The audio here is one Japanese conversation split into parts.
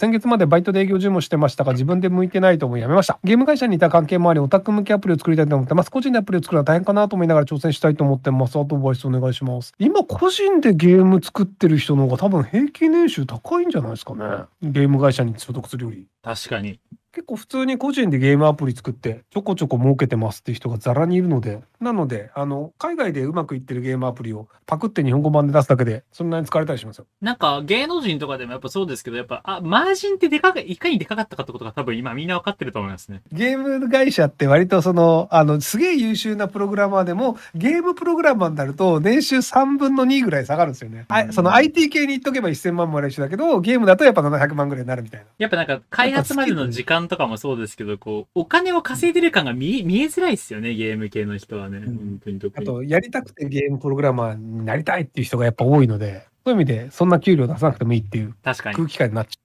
先月までバイトで営業準もしてましたが、自分で向いてないと思いやめました。ゲーム会社にいた関係もあり、オタク向けアプリを作りたいと思ってます。個人でアプリを作るのは大変かなと思いながら挑戦したいと思ってます。アドバイスお願いします。今、個人でゲーム作ってる人の方が多分平均年収高いんじゃないですかね。ゲーム会社に所属するより。確かに。結構普通に個人でゲームアプリ作ってちょこちょこ儲けてますっていう人がザラにいるので、なので、あの、海外でうまくいってるゲームアプリをパクって日本語版で出すだけで、そんなに使われたりしますよ。なんか芸能人とかでもやっぱそうですけど、やっぱ、あ、マージンってでかく、いかにでかかったかってことが多分今みんな分かってると思いますね。ゲーム会社って割とその、あの、すげえ優秀なプログラマーでも、ゲームプログラマーになると年収3分の2ぐらい下がるんですよね。あその IT 系に行っとけば1000万もらえるしだけど、ゲームだとやっぱ700万ぐらいになるみたいな。やっぱなんか開発までの時間んとかもそうですけど、こう、お金を稼いでる感が見え見えづらいですよね、ゲーム系の人はね。うん、本当にあと、やりたくてゲームプログラマーになりたいっていう人がやっぱ多いので、そういう意味で、そんな給料出さなくてもいいっていう空気感になっちゃ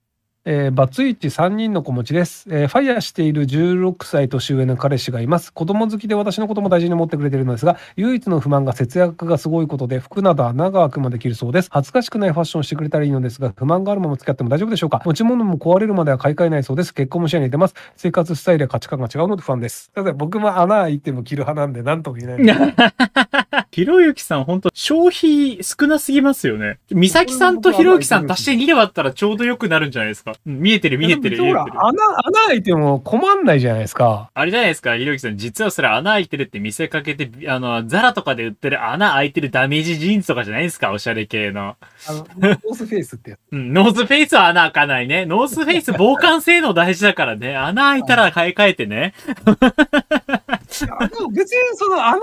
えー、バツイチ3人の子持ちです、えー、ファイヤーしている16歳年上の彼氏がいます。子供好きで私のことも大事に思ってくれているのですが、唯一の不満が節約がすごいことで、服など穴が開くまで着るそうです。恥ずかしくないファッションしてくれたらいいのですが、不満があるまま付き合っても大丈夫でしょうか持ち物も壊れるまでは買い替えないそうです。結婚も視野に入れてます。生活スタイルや価値観が違うので不安です。ただ僕も穴開いても着る派なんで、なんとも言えない。ひろゆきさん、ほんと、消費少なすぎますよね。みさきさんとひろゆきさん足して2で割ったらちょうど良くなるんじゃないですか。見えてる見えてる。ほら、穴、穴開いても困んないじゃないですか。あれじゃないですか、ひろゆきさん。実はそれ穴開いてるって見せかけて、あの、ザラとかで売ってる穴開いてるダメージジーンズとかじゃないですか、おしゃれ系の。あの、ノースフェイスってやつ。うん、ノースフェイスは穴開かないね。ノースフェイス防寒性能大事だからね。穴開いたら買い替えてね。別にその穴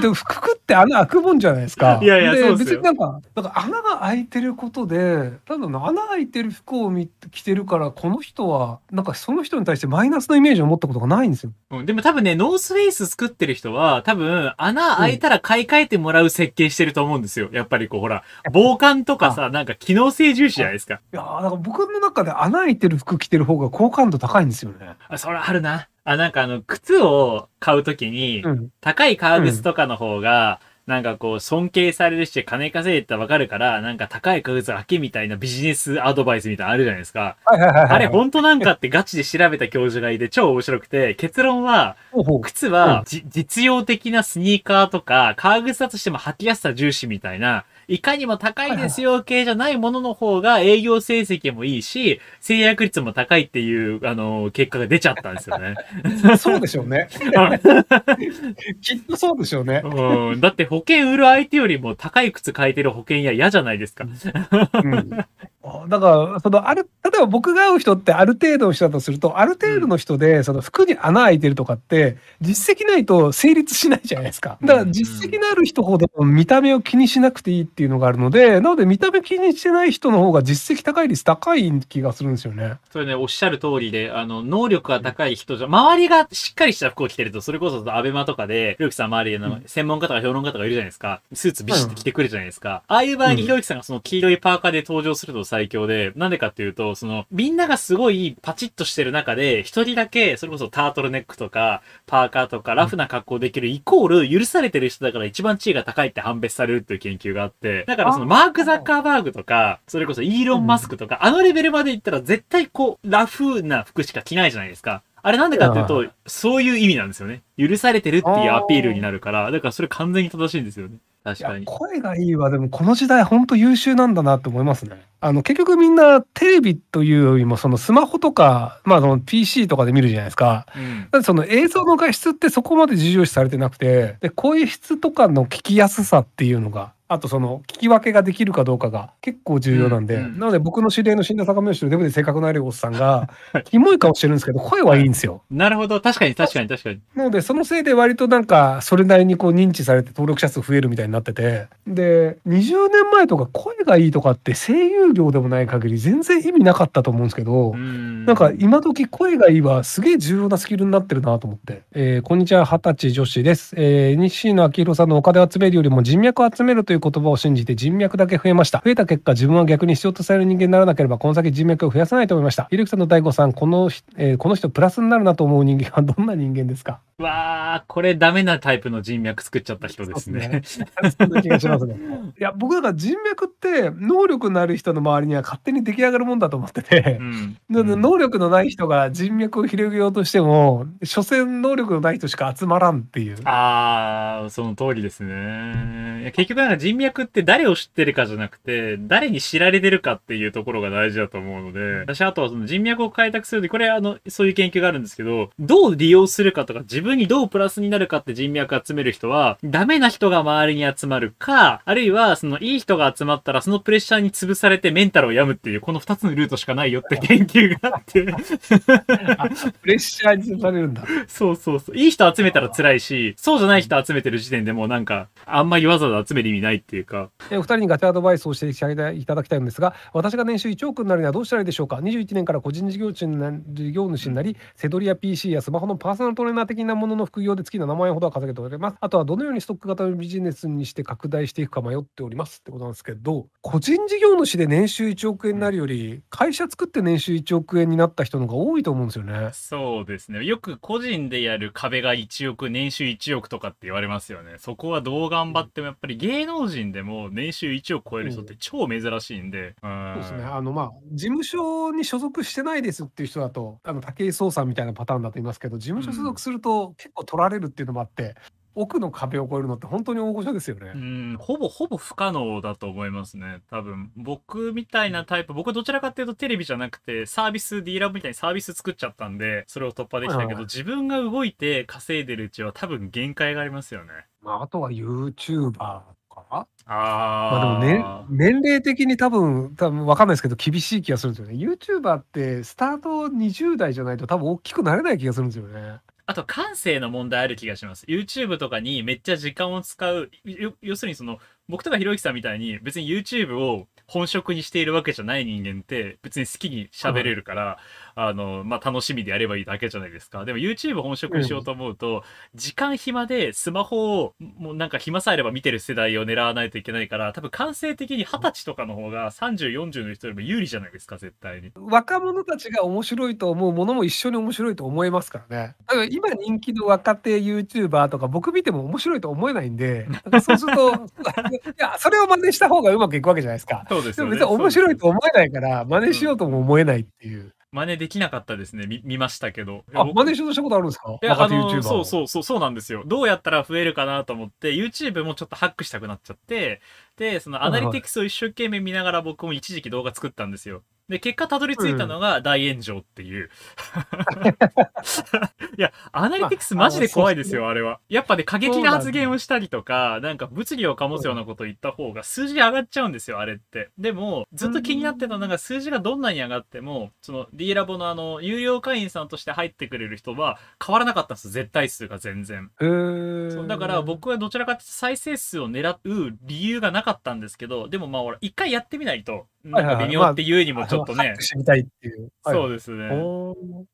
で服食って穴開くもんじゃないですか。いやいや、そう別になんか、なんか穴が開いてることで、ただの穴開いてる服を見着てるから、この人は、なんかその人に対してマイナスのイメージを持ったことがないんですよ。うん、でも多分ね、ノースフェイス作ってる人は、多分穴開いたら買い替えてもらう設計してると思うんですよ。やっぱりこう、ほら、防寒とかさ、なんか機能性重視じゃないですか。いやか僕の中で穴開いてる服着てる方が好感度高いんですよね。あ、それあるな。あ、なんかあの、靴を買うときに、うん、高い革靴とかの方が、なんかこう、尊敬されるし、金稼いっらわかるから、なんか高い革靴開けみたいなビジネスアドバイスみたいなのあるじゃないですか。あれ、本当なんかってガチで調べた教授がいて、超面白くて、結論は、靴は、実用的なスニーカーとか、革靴だとしても履きやすさ重視みたいな、いかにも高いですよ系じゃないものの方が営業成績もいいし、制約率も高いっていう、あの、結果が出ちゃったんですよね。そうでしょうね。きっとそうでしょうね。うん。だって保険売る相手よりも高い靴買えてる保険屋嫌じゃないですか。うんだからそのある例えば僕が会う人ってある程度の人だとするとある程度の人で、その服に穴開いてるとかって実績ないと成立しないじゃないですかだから実績のある人ほど見た目を気にしなくていいっていうのがあるのでなので見た目気にしてない人の方が実績高い率高い気がするんですよね。それねおっしゃる通りであの能力が高い人じゃ周りがしっかりした服を着てるとそれこそアベマとかでひろゆきさん周りの専門家とか評論家とかいるじゃないですかスーツビシッて着てくるじゃないですか、ああいう場合にひろゆきさんがその黄色いパーカーで登場するとさ、最強で、なんでかっていうと、その、みんながすごいパチッとしてる中で、一人だけ、それこそタートルネックとか、パーカーとか、ラフな格好できる、イコール、許されてる人だから一番地位が高いって判別されるっていう研究があって、だからその、マーク・ザッカーバーグとか、それこそイーロン・マスクとか、あのレベルまで行ったら絶対こう、ラフな服しか着ないじゃないですか。あれなんでかっていうと、そういう意味なんですよね。許されてるっていうアピールになるから、だからそれ完全に正しいんですよね。確かに。声がいいわ。でもこの時代本当優秀なんだなって思いますね。あの結局みんなテレビというよりもそのスマホとか、まあ、その PC とかで見るじゃないですか。うん、だその映像の画質ってそこまで重要視されてなくてで声質とかの聞きやすさっていうのがあとその聞き分けができるかどうかが結構重要なんで、うんうん、なので僕の知り合いの死んだ坂上氏のデブで性格のあるおっさんが、キモい顔してるんですけど、声はいいんですよ。なるほど、確かに確かに確かに。なので、そのせいで割となんか、それなりにこう認知されて登録者数増えるみたいになってて、で、20年前とか声がいいとかって声優業でもない限り全然意味なかったと思うんですけど、うん、なんか今時声がいいはすげえ重要なスキルになってるなと思って、えー、こんにちは、二十歳女子です。えー、西野明宏さんのお金集めるよりも人脈集めるといういう言葉を信じて人脈だけ増えました。増えた結果、自分は逆に必要とされる人間にならなければ、この先人脈を増やさないと思いました。ひるきさんの大悟さん、この、えー、この人プラスになるなと思う人間はどんな人間ですかわあ、これダメなタイプの人脈作っちゃった人ですね。そんな気がしますね。いや、僕なんか人脈って能力のある人の周りには勝手に出来上がるもんだと思ってて、うん、能力のない人が人脈を広げようとしても、所詮能力のない人しか集まらんっていう。ああ、その通りですね。いや結局なんか人脈って誰を知ってるかじゃなくて、誰に知られてるかっていうところが大事だと思うので、私あとはその人脈を開拓するで、これあの、そういう研究があるんですけど、どう利用するかとか、自分にどうプラスになるかって人脈集める人は、ダメな人が周りに集まるか、あるいはそのいい人が集まったらそのプレッシャーに潰されてメンタルを病むっていう、この2つのルートしかないよって 研究があってプレッシャーに潰されるんだ。そうそうそう。いい人集めたら辛いし、そうじゃない人集めてる時点でもうなんか、あんまりわざわざ集める意味ないないっていうか。お二人にガチャアドバイスをしていただきたいんですが、私が年収1億になるにはどうしたらいいでしょうか。21年から個人事業主にな事業主になり、セドリや PC やスマホのパーソナルトレーナー的なものの副業で月7万円ほどは稼げております。あとはどのようにストック型のビジネスにして拡大していくか迷っておりますってことなんですけど、個人事業主で年収1億円になるより、会社作って年収1億円になった人の方が多いと思うんですよね。そうですね。よく個人でやる壁が1億、年収1億とかって言われますよね。そこはどう頑張ってもやっぱり芸能人でも年収1を超える人って超珍しいんで、うん、そうですねあのまあ事務所に所属してないですっていう人だとあの武井壮さんみたいなパターンだと言いますけど事務所所属すると結構取られるっていうのもあって、うん奥の壁を越えるのって本当に大御所ですよね。うん、ほぼほぼ不可能だと思いますね。多分、僕みたいなタイプ、僕どちらかっていうとテレビじゃなくてサービス、ディーラーみたいにサービス作っちゃったんで、それを突破できたけど、自分が動いて稼いでるうちは多分限界がありますよね。まあ、あとはユーチューバー。あ、まあでも、ね、年齢的に多分多分分かんないですけど厳しい気がするんですよね YouTuber ってスタート20代じゃないと多分大きくなれない気がするんですよねあと感性の問題ある気がします YouTube とかにめっちゃ時間を使う要するにその僕とかひろゆきさんみたいに別に YouTube を本職にしているわけじゃない人間って別に好きに喋れるから、あの、まあ、楽しみでやればいいだけじゃないですか。でも YouTube 本職にしようと思うと、時間暇でスマホをもうなんか暇さえあれば見てる世代を狙わないといけないから、多分感性的に二十歳とかの方が30、40の人よりも有利じゃないですか、絶対に。若者たちが面白いと思うものも一緒に面白いと思えますからね。多分今人気の若手 YouTuber とか僕見ても面白いと思えないんで、そうすると、いや、それを真似した方がうまくいくわけじゃないですか。そうですよ、ね、別に面白いと思えないから、真似しようとも思えないっていう。うん真似できなかったですね。見見ましたけど。あ、真似しようとしたことあるんですかいや、あの、そうそうそう、そうなんですよ。どうやったら増えるかなと思って、YouTube もちょっとハックしたくなっちゃって、で、そのアナリティクスを一生懸命見ながら僕も一時期動画作ったんですよ。で、結果たどり着いたのが大炎上っていう。いや、アナリティクスマジで怖いですよ、あれは。やっぱね、過激な発言をしたりとか、なんか物議を醸すようなことを言った方が数字上がっちゃうんですよ、あれって。でも、ずっと気になってたのが数字がどんなに上がっても、その D ラボのあの、有料会員さんとして入ってくれる人は変わらなかったんですよ、絶対数が全然。そうだから僕はどちらかというと再生数を狙う理由がなかったんですけど、でもまあ、俺、一回やってみないと、微妙っていうにもちょっとね。知りたいっていう。そうですね。